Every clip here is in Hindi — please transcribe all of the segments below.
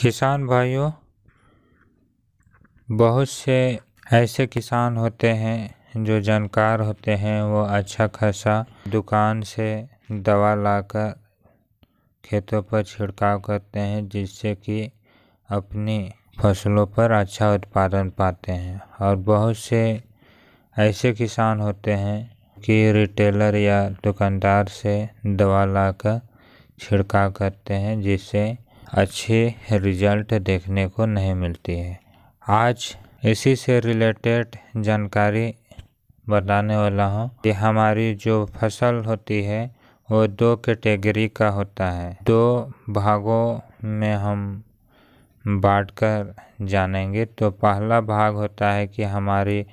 किसान भाइयों बहुत से ऐसे किसान होते हैं जो जानकार होते हैं वो अच्छा खासा दुकान से दवा लाकर खेतों पर छिड़काव करते हैं जिससे कि अपनी फसलों पर अच्छा उत्पादन पाते हैं और बहुत से ऐसे किसान होते हैं कि रिटेलर या दुकानदार से दवा लाकर छिड़काव करते हैं जिससे अच्छे रिजल्ट देखने को नहीं मिलती है आज इसी से रिलेटेड जानकारी बताने वाला हूँ कि हमारी जो फसल होती है वो दो कैटेगरी का होता है दो भागों में हम बाँट कर जानेंगे तो पहला भाग होता है कि हमारी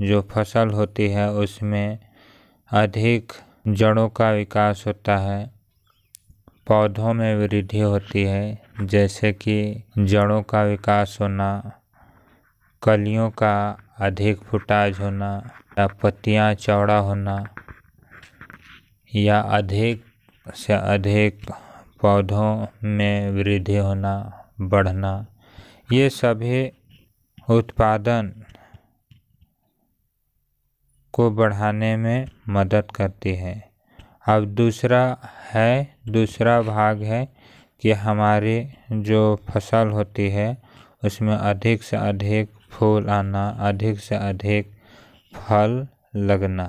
जो फसल होती है उसमें अधिक जड़ों का विकास होता है पौधों में वृद्धि होती है जैसे कि जड़ों का विकास होना कलियों का अधिक फुटाज होना या पत्तियाँ चौड़ा होना या अधिक से अधिक पौधों में वृद्धि होना बढ़ना ये सभी उत्पादन को बढ़ाने में मदद करती है अब दूसरा है दूसरा भाग है कि हमारे जो फसल होती है उसमें अधिक से अधिक फूल आना अधिक से अधिक फल लगना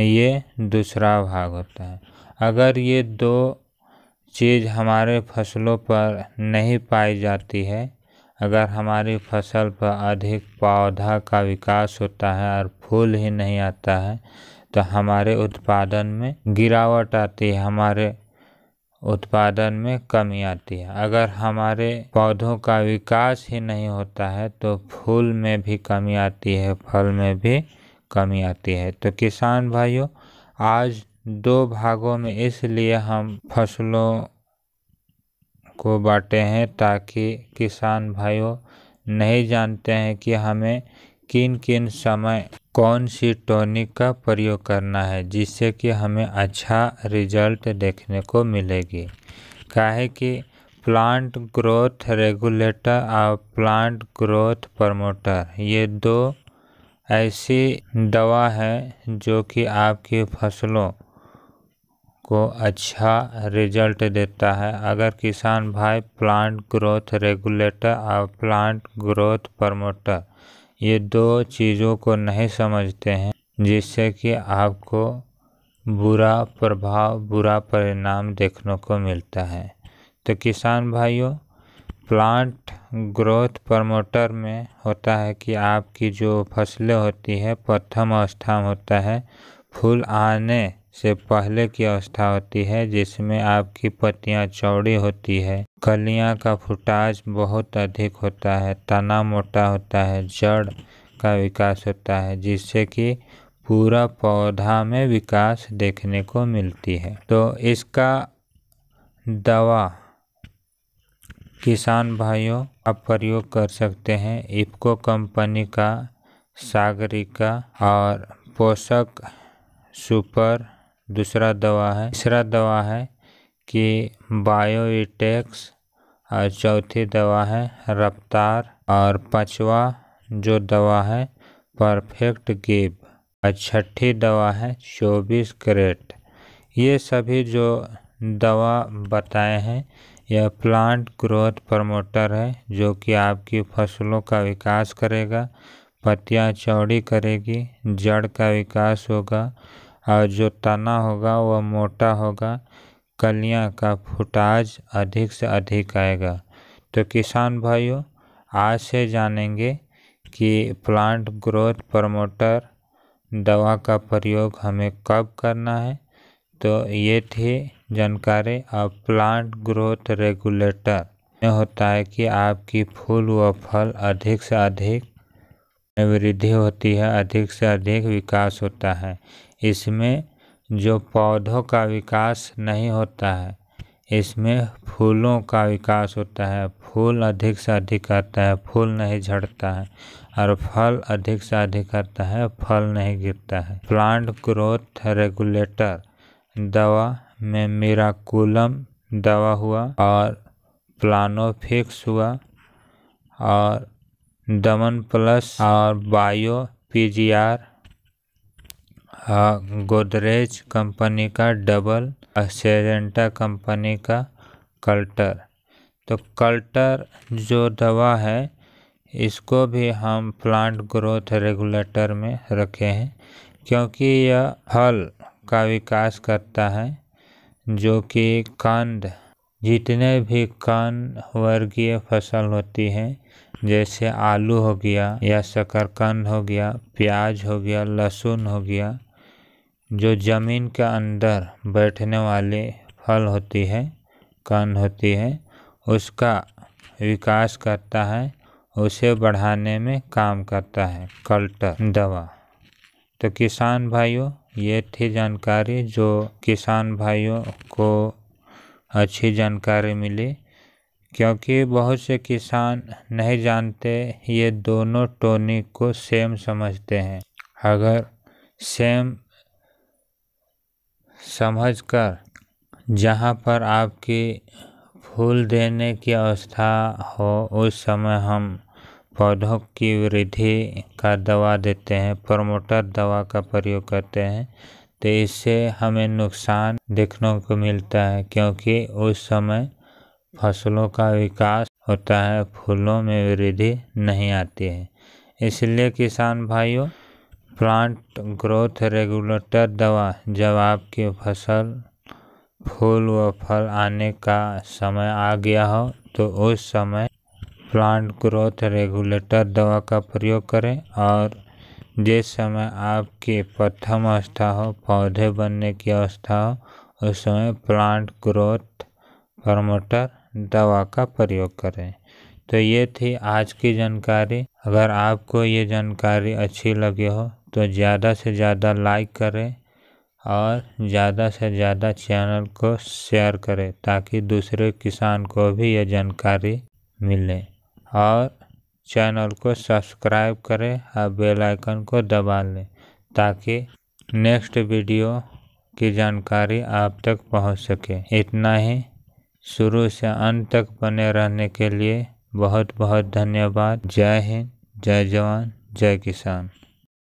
ये दूसरा भाग होता है अगर ये दो चीज़ हमारे फसलों पर नहीं पाई जाती है अगर हमारी फसल पर अधिक पौधा का विकास होता है और फूल ही नहीं आता है तो हमारे उत्पादन में गिरावट आती है हमारे उत्पादन में कमी आती है अगर हमारे पौधों का विकास ही नहीं होता है तो फूल में भी कमी आती है फल में भी कमी आती है तो किसान भाइयों आज दो भागों में इसलिए हम फसलों को बांटे हैं ताकि किसान भाइयों नहीं जानते हैं कि हमें किन किन समय कौन सी टॉनिक का प्रयोग करना है जिससे कि हमें अच्छा रिजल्ट देखने को मिलेगी काहे कि प्लांट ग्रोथ रेगुलेटर और प्लांट ग्रोथ प्रमोटर ये दो ऐसी दवा है जो कि आपकी फसलों को अच्छा रिजल्ट देता है अगर किसान भाई प्लांट ग्रोथ रेगुलेटर और प्लांट ग्रोथ प्रमोटर ये दो चीज़ों को नहीं समझते हैं जिससे कि आपको बुरा प्रभाव बुरा परिणाम देखने को मिलता है तो किसान भाइयों प्लांट ग्रोथ प्रमोटर में होता है कि आपकी जो फसलें होती है प्रथम अवस्था में होता है फूल आने से पहले की अवस्था होती है जिसमें आपकी पत्तियां चौड़ी होती है कलियां का फुटाज बहुत अधिक होता है तना मोटा होता है जड़ का विकास होता है जिससे कि पूरा पौधा में विकास देखने को मिलती है तो इसका दवा किसान भाइयों आप प्रयोग कर सकते हैं इफ्को कंपनी का सागरिका और पोषक सुपर दूसरा दवा है तीसरा दवा है कि बायोटेक्स और चौथी दवा है रफ्तार और पांचवा जो दवा है परफेक्ट गेप और छठी दवा है चौबीस करेट ये सभी जो दवा बताए हैं यह प्लांट ग्रोथ प्रमोटर है जो कि आपकी फसलों का विकास करेगा पत्तियाँ चौड़ी करेगी जड़ का विकास होगा और जो तना होगा वह मोटा होगा कलियाँ का फुटाज अधिक से अधिक आएगा तो किसान भाइयों आज से जानेंगे कि प्लांट ग्रोथ प्रमोटर दवा का प्रयोग हमें कब करना है तो ये थी जानकारी अब प्लांट ग्रोथ रेगुलेटर में होता है कि आपकी फूल व फल अधिक से अधिक वृद्धि होती है अधिक से अधिक विकास होता है इसमें जो पौधों का विकास नहीं होता है इसमें फूलों का विकास होता है फूल अधिक से अधिक आता है फूल नहीं झड़ता है और फल अधिक से अधिक आता है फल नहीं गिरता है प्लांट ग्रोथ रेगुलेटर दवा में मिराकुलम दवा हुआ और प्लानोफिक्स हुआ और दमन प्लस और बायो पीजीआर गोदरेज कंपनी का डबल सेजेंटा कंपनी का कल्टर तो कल्टर जो दवा है इसको भी हम प्लांट ग्रोथ रेगुलेटर में रखे हैं क्योंकि यह फल का विकास करता है जो कि कंद जितने भी कंद वर्गीय फसल होती हैं जैसे आलू हो गया या शकरकंद हो गया प्याज हो गया लहसुन हो गया जो ज़मीन के अंदर बैठने वाले फल होती है कन होती है उसका विकास करता है उसे बढ़ाने में काम करता है कल्टर दवा तो किसान भाइयों ये थी जानकारी जो किसान भाइयों को अच्छी जानकारी मिली क्योंकि बहुत से किसान नहीं जानते ये दोनों टोनिक को सेम समझते हैं अगर सेम समझकर जहाँ पर आपकी फूल देने की अवस्था हो उस समय हम पौधों की वृद्धि का दवा देते हैं प्रमोटर दवा का प्रयोग करते हैं तो इससे हमें नुकसान देखने को मिलता है क्योंकि उस समय फसलों का विकास होता है फूलों में वृद्धि नहीं आती है इसलिए किसान भाइयों प्लांट ग्रोथ रेगुलेटर दवा जब आपकी फसल फूल व फल आने का समय आ गया हो तो उस समय प्लांट ग्रोथ रेगुलेटर दवा का प्रयोग करें और जिस समय आपकी प्रथम अवस्था हो पौधे बनने की अवस्था हो उस समय प्लांट ग्रोथ प्रमोटर दवा का प्रयोग करें तो ये थी आज की जानकारी अगर आपको ये जानकारी अच्छी लगी हो तो ज़्यादा से ज़्यादा लाइक करें और ज़्यादा से ज़्यादा चैनल को शेयर करें ताकि दूसरे किसान को भी यह जानकारी मिले और चैनल को सब्सक्राइब करें और बेल आइकन को दबा लें ताकि नेक्स्ट वीडियो की जानकारी आप तक पहुंच सके इतना ही शुरू से अंत तक बने रहने के लिए बहुत बहुत धन्यवाद जय हिंद जय जवान जय किसान